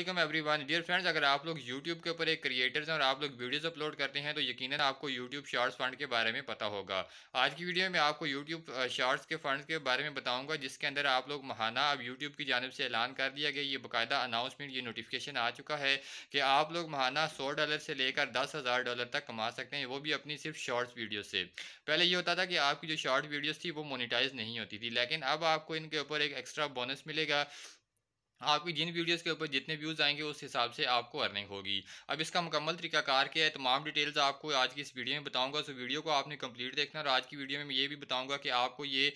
Aslam everyone dear friends अगर आप लोग यूट्यूब के ऊपर एक क्रिएटर्स हैं और आप लोग वीडियोस अपलोड करते हैं तो यकीनन आपको यूट्यूब शॉर्ट्स फंड के बारे में पता होगा आज की वीडियो में आपको यूट्यूब शॉर्ट्स के फंड के बारे में बताऊंगा जिसके अंदर आप लोग महाना अब यूट्यूब की जानब से ऐलान कर दिया गया ये बाकायदा अनाउंसमेंट ये नोटिफिकेशन आ चुका है कि आप लोग महाना सौ डॉलर से लेकर दस हज़ार डॉलर तक कमा सकते हैं वो भी अपनी सिर्फ शॉर्ट्स वीडियो से पहले ये होता था कि आपकी जो शॉर्ट वीडियोज़ थी वो मोनिटाइज नहीं होती थी लेकिन अब आपको इनके ऊपर एक एक्स्ट्रा बोनस मिलेगा हाँ, आपकी जिन वीडियोस के ऊपर जितने व्यूज़ आएंगे उस हिसाब से आपको अर्निंग होगी अब इसका मुकम्मल कार क्या है तमाम डिटेल्स आपको आज की इस वीडियो में बताऊंगा सो वीडियो को आपने कंप्लीट देखना और आज की वीडियो में मैं ये भी बताऊंगा कि आपको ये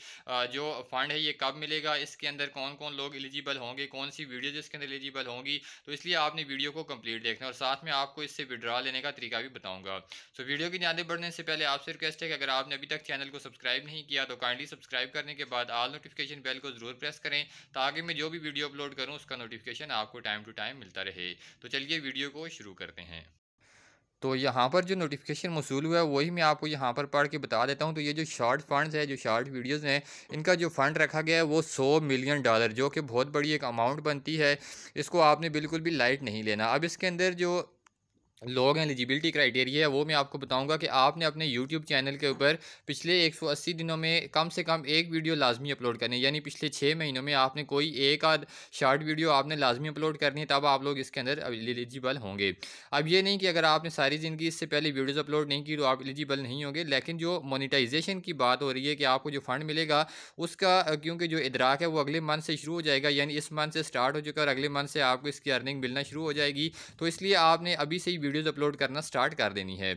जो फंड है ये कब मिलेगा इसके अंदर कौन कौन लोग एलिजिबल होंगे कौन सी वीडियोज़ इसके अंदर एलिजिबल होंगी तो इसलिए आपने वीडियो को कम्प्लीट देखना और साथ में आपको इससे विड्रा लेने का तरीका भी बताऊँगा सो वीडियो के आगे बढ़ने से पहले आपसे रिक्वेस्ट है कि अगर आपने अभी तक चैनल को सब्सक्राइब नहीं किया तो काइंडली सब्सक्राइब करने के बाद आल नोटिफिकेशन बेल को जरूर प्रेस करें ताकि मैं जो भी वीडियो अपलोड करूँ करूँ उसका नोटिफिकेशन आपको टाइम टू टाइम मिलता रहे तो चलिए वीडियो को शुरू करते हैं तो यहाँ पर जो नोटिफिकेशन मौसूल हुआ है वही मैं आपको यहाँ पर पढ़ के बता देता हूँ तो ये जो शॉर्ट फंड्स है जो शॉर्ट वीडियोस हैं इनका जो फंड रखा गया है वो सौ मिलियन डॉलर जो कि बहुत बड़ी एक अमाउंट बनती है इसको आपने बिल्कुल भी लाइट नहीं लेना अब इसके अंदर जो लोग हैं एलिजिबिलिटी क्राइटेरिया है वो मैं आपको बताऊंगा कि आपने अपने यूट्यूब चैनल के ऊपर पिछले 180 दिनों में कम से कम एक वीडियो लाजमी अपलोड करनी है यानी पिछले छः महीनों में आपने कोई एक आध शार्ट वीडियो आपने लाजमी अपलोड करनी है तब आप लोग इसके अंदर एलिजिबल होंगे अब ये नहीं कि अगर आपने सारी ज़िंदगी इससे पहले वीडियोज़ अपलोड नहीं की तो आप एलिजिबल नहीं होंगे लेकिन जो मोनिटाइजेशन की बात हो रही है कि आपको जो फ़ंड मिलेगा उसका क्योंकि जो इदराक है वो अगले मंथ से शुरू हो जाएगा यानी इस मंथ से स्टार्ट हो चुका और अगले मंथ से आपको इसकी अर्निंग मिलना शुरू हो जाएगी तो इसलिए आपने अभी से ही वीडियोस अपलोड करना स्टार्ट कर देनी है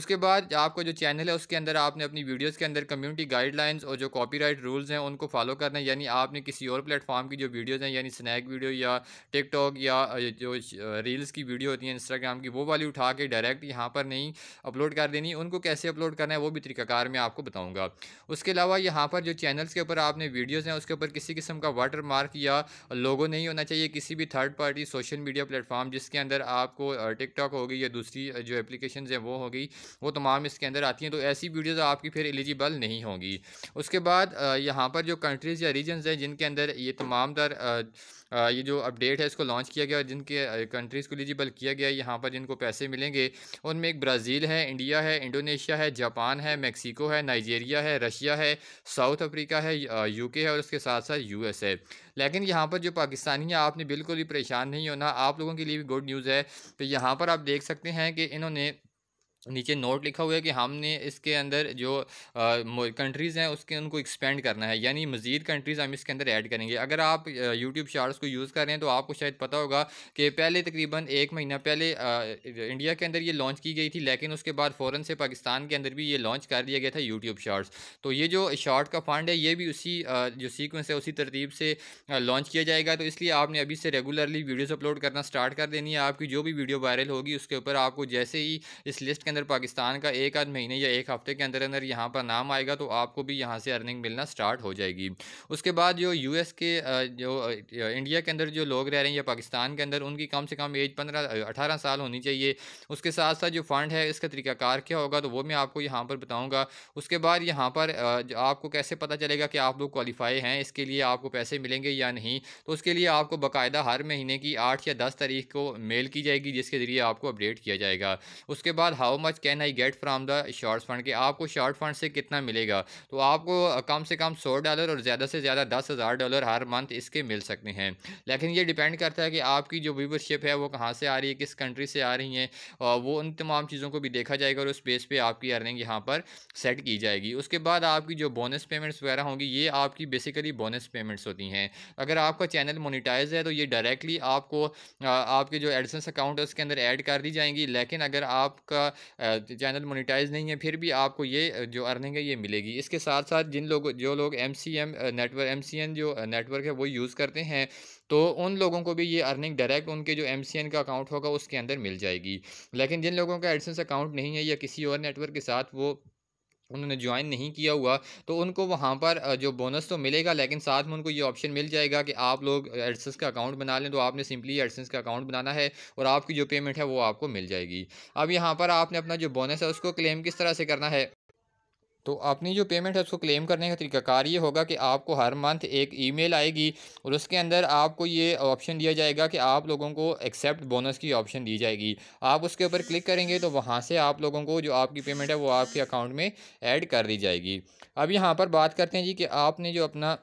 उसके बाद आपको जो चैनल है उसके अंदर आपने अपनी वीडियोस के अंदर कम्युनिटी गाइडलाइंस और जो कॉपीराइट रूल्स हैं उनको फॉलो करना है यानी आपने किसी और प्लेटफॉर्म की जो वीडियोज़ हैं यानी स्नैक वीडियो या टिकटॉक या जो रील्स की वीडियो होती हैं इंस्टाग्राम की वो वाली उठा के डायरेक्ट यहाँ पर नहीं अपलोड कर देनी उनको कैसे अपलोड करना है वो भी तरीकाकार मैं आपको बताऊँगा उसके अलावा यहाँ पर जो चैनल्स के ऊपर आपने वीडियोज़ हैं उसके ऊपर किसी किस्म का वाटर मार्क या लोगो नहीं होना चाहिए किसी भी third party social media platform जिसके अंदर आपको टिकटॉक होगी या दूसरी जो एप्लीकेशन हैं वो हो गई वो तमाम इसके अंदर आती हैं तो ऐसी वीडियोज़ आपकी फिर एलिजिबल नहीं होंगी उसके बाद यहाँ पर जो कंट्रीज़ या रीजन हैं जिनके अंदर ये तमाम तर ये जो अपडेट है इसको लॉन्च किया गया और जिनके कंट्रीज़ को एलिजिबल किया गया यहाँ पर जिनको पैसे मिलेंगे उनमें एक ब्राज़ील है इंडिया है इंडोनेशिया है जापान है मैक्सिको है नाइजीरिया है रशिया है साउथ अफ्रीका है यूके है और उसके साथ साथ यूएस है लेकिन यहाँ पर जो पाकिस्तानी है आपने बिल्कुल भी परेशान नहीं होना आप लोगों के लिए भी गुड न्यूज़ है तो यहाँ पर आप देख सकते हैं कि इन्होंने नीचे नोट लिखा हुआ है कि हमने इसके अंदर जो कंट्रीज़ हैं उसके उनको एक्सपेंड करना है यानी मज़ीद कंट्रीज़ हम इसके अंदर ऐड करेंगे अगर आप यूट्यूब शार्ट्स को यूज़ कर रहे हैं तो आपको शायद पता होगा कि पहले तकरीबन एक महीना पहले आ, इंडिया के अंदर ये लॉन्च की गई थी लेकिन उसके बाद फ़ौर से पाकिस्तान के अंदर भी ये लॉन्च कर दिया गया था यूट्यूब शार्ट्स तो ये जो शार्ट का फंड है ये भी उसी जो सीकुंस है उसी तरतीब से लॉन्च किया जाएगा तो इसलिए आपने अभी से रेगुलरली वीडियोज़ अपलोड करना स्टार्ट कर देनी है आपकी जो भी वीडियो वायरल होगी उसके ऊपर आपको जैसे ही इस लिस्ट के अंदर पाकिस्तान का एक आध महीने या एक हफ्ते के अंदर अंदर यहाँ पर नाम आएगा तो आपको भी यहाँ से अर्निंग मिलना स्टार्ट हो जाएगी उसके बाद जो यू के जो इंडिया के अंदर जो लोग रह रहे हैं या पाकिस्तान के अंदर उनकी कम से कम एज पंद्रह अठारह साल होनी चाहिए उसके साथ साथ जो फ़ंड है इसका तरीकाकार क्या होगा तो वो मैं आपको यहाँ पर बताऊँगा उसके बाद यहाँ पर आपको कैसे पता चलेगा कि आप लोग क्वालिफाई हैं इसके लिए आपको पैसे मिलेंगे या नहीं तो उसके लिए आपको बाकायदा हर महीने की आठ या दस तारीख को मेल की जाएगी जिसके ज़रिए आपको अपडेट किया जाएगा उसके बाद how much can I get from the short fund कि आपको शॉर्ट फंड से कितना मिलेगा तो आपको कम से कम सौ डॉलर और ज़्यादा से ज़्यादा दस हज़ार डॉलर हर मंथ इसके मिल सकते हैं लेकिन ये डिपेंड करता है कि आपकी जो व्यूवरशिप है वो कहाँ से आ रही है किस कंट्री से आ रही हैं वो उन तमाम चीज़ों को भी देखा जाएगा और उस बेस पर आपकी अर्निंग यहाँ पर सेट की जाएगी उसके बाद आपकी जो बोनस पेमेंट्स वगैरह होंगी ये आपकी बेसिकली बोनस पेमेंट्स होती हैं अगर आपका चैनल मोनिटाइज है तो ये डायरेक्टली आपको आपके जो एडिसंस अकाउंट है उसके अंदर ऐड कर दी जाएंगी लेकिन अगर आपका चैनल मोनिटाइज नहीं है फिर भी आपको ये जो अर्निंग है ये मिलेगी इसके साथ साथ जिन लोग जो लोग M C M network M C N जो नेटवर्क है वो यूज़ करते हैं तो उन लोगों को भी ये अर्निंग डायरेक्ट उनके जो एम सी एन का अकाउंट होगा उसके अंदर मिल जाएगी लेकिन जिन लोगों का एडसेंस अकाउंट नहीं है या किसी और नेटवर्क के साथ वो उन्होंने ज्वाइन नहीं किया हुआ तो उनको वहाँ पर जो बोनस तो मिलेगा लेकिन साथ में उनको ये ऑप्शन मिल जाएगा कि आप लोग एडसेंस का अकाउंट बना लें तो आपने सिंपली एडसेंस का अकाउंट बनाना है और आपकी जो पेमेंट है वो आपको मिल जाएगी अब यहाँ पर आपने अपना जो बोनस है उसको क्लेम किस तरह से करना है तो अपनी जो पेमेंट है उसको क्लेम करने का तरीकाकार ये होगा कि आपको हर मंथ एक ईमेल आएगी और उसके अंदर आपको ये ऑप्शन दिया जाएगा कि आप लोगों को एक्सेप्ट बोनस की ऑप्शन दी जाएगी आप उसके ऊपर क्लिक करेंगे तो वहाँ से आप लोगों को जो आपकी पेमेंट है वो आपके अकाउंट में ऐड कर दी जाएगी अब यहाँ पर बात करते हैं जी कि आपने जो अपना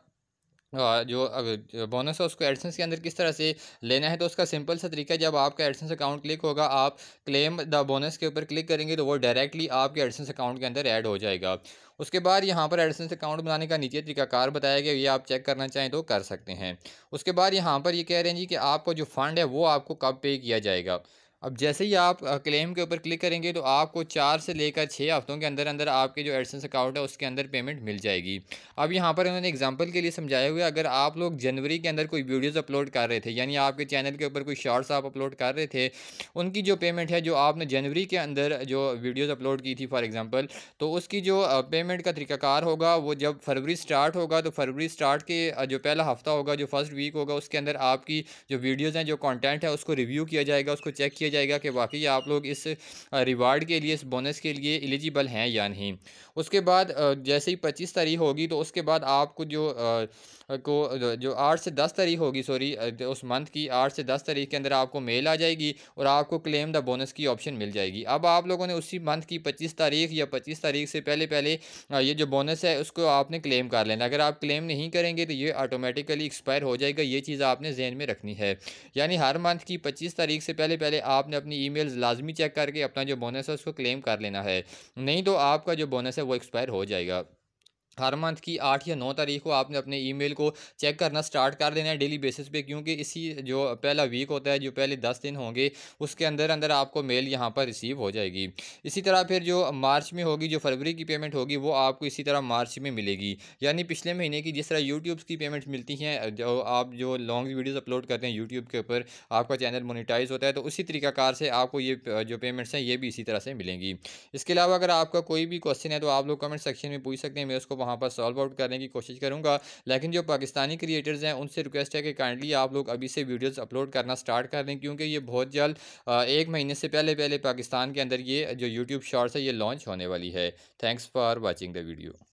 जो बोनस है उसको एडसेंस के अंदर किस तरह से लेना है तो उसका सिंपल सा तरीका जब आपका एडसेंस अकाउंट क्लिक होगा आप क्लेम द बोनस के ऊपर क्लिक करेंगे तो वो डायरेक्टली आपके एडसेंस अकाउंट के अंदर ऐड हो जाएगा उसके बाद यहाँ पर एडसेंस अकाउंट बनाने का नीचे तरीकाकार बताया गया ये आप चेक करना चाहें तो कर सकते हैं उसके बाद यहाँ पर ये कह रहे हैं जी कि आपको जो फ़ंड है वो आपको कब पे किया जाएगा अब जैसे ही आप क्लेम के ऊपर क्लिक करेंगे तो आपको चार से लेकर छः हफ्तों के अंदर अंदर आपके जो एडसेंस अकाउंट है उसके अंदर पेमेंट मिल जाएगी अब यहाँ पर उन्होंने एग्जांपल के लिए समझाया हुआ अगर आप लोग जनवरी के अंदर कोई वीडियोस अपलोड कर रहे थे यानी आपके चैनल के ऊपर कोई शॉर्ट्स आप अपलोड कर रहे थे उनकी जो पेमेंट है जो आपने जनवरी के अंदर जो वीडियोज़ अपलोड की थी फॉर एग्ज़ाम्पल तो उसकी जो पेमेंट का तरीकाकार होगा वो जब फरवरी स्टार्ट होगा तो फरवरी स्टार्ट के जो पहला हफ्ता होगा जो फर्स्ट वीक होगा उसके अंदर आपकी जो वीडियोज़ हैं जो कॉन्टेंट है उसको रिव्यू किया जाएगा उसको चेक किया किया जाएगा कि वाकई आप लोग इस रिवार्ड के लिए इस बोनस के लिए एलिजिबल हैं या नहीं उसके बाद जैसे ही पच्चीस तारीख होगी तो उसके बाद आपको जो को जो आठ से दस तारीख होगी सॉरी उस मंथ की आठ से दस तारीख के अंदर आपको मेल आ जाएगी और आपको क्लेम द बोनस की ऑप्शन मिल जाएगी अब आप लोगों ने उसी मंथ की पच्चीस तारीख या पच्चीस तारीख से पहले पहले ये जो बोनस है उसको आपने क्लेम कर लेना अगर आप क्लेम नहीं करेंगे तो ये ऑटोमेटिकली एक्सपायर हो जाएगा ये चीज़ आपने जहन में रखनी है यानी हर मंथ की पच्चीस तारीख से पहले पहले आप आपने अपनी मेल लाजमी चेक करके अपना जो बोनस है उसको क्लेम कर लेना है नहीं तो आपका जो बोनस है वो एक्सपायर हो जाएगा हर मंथ की आठ या नौ तारीख को आपने अपने ईमेल को चेक करना स्टार्ट कर देना है डेली बेसिस पे क्योंकि इसी जो पहला वीक होता है जो पहले दस दिन होंगे उसके अंदर अंदर आपको मेल यहाँ पर रिसीव हो जाएगी इसी तरह फिर जो मार्च में होगी जो फरवरी की पेमेंट होगी वो आपको इसी तरह मार्च में मिलेगी यानी पिछले महीने की जिस तरह यूट्यूब्स की पेमेंट मिलती हैं जो आप जो लॉन्ग वीडियोज़ अपलोड करते हैं यूट्यूब के ऊपर आपका चैनल मोनिटाइज होता है तो उसी तरीकाकार से आपको ये जो पेमेंट्स हैं ये भी इसी तरह से मिलेंगी इसके अलावा अगर आपका कोई भी क्वेश्चन है तो आप लोग कमेंट सेक्शन में पूछ सकते हैं मैं उसको वहाँ पर सॉल्व आउट करने की कोशिश करूँगा लेकिन जो पाकिस्तानी क्रिएटर्स हैं उनसे रिक्वेस्ट है कि काइंडली आप लोग अभी से वीडियोज़ अपलोड करना स्टार्ट कर दें क्योंकि ये बहुत जल्द एक महीने से पहले पहले पाकिस्तान के अंदर ये जो यूट्यूब शॉर्ट्स है ये लॉन्च होने वाली है thanks for watching the video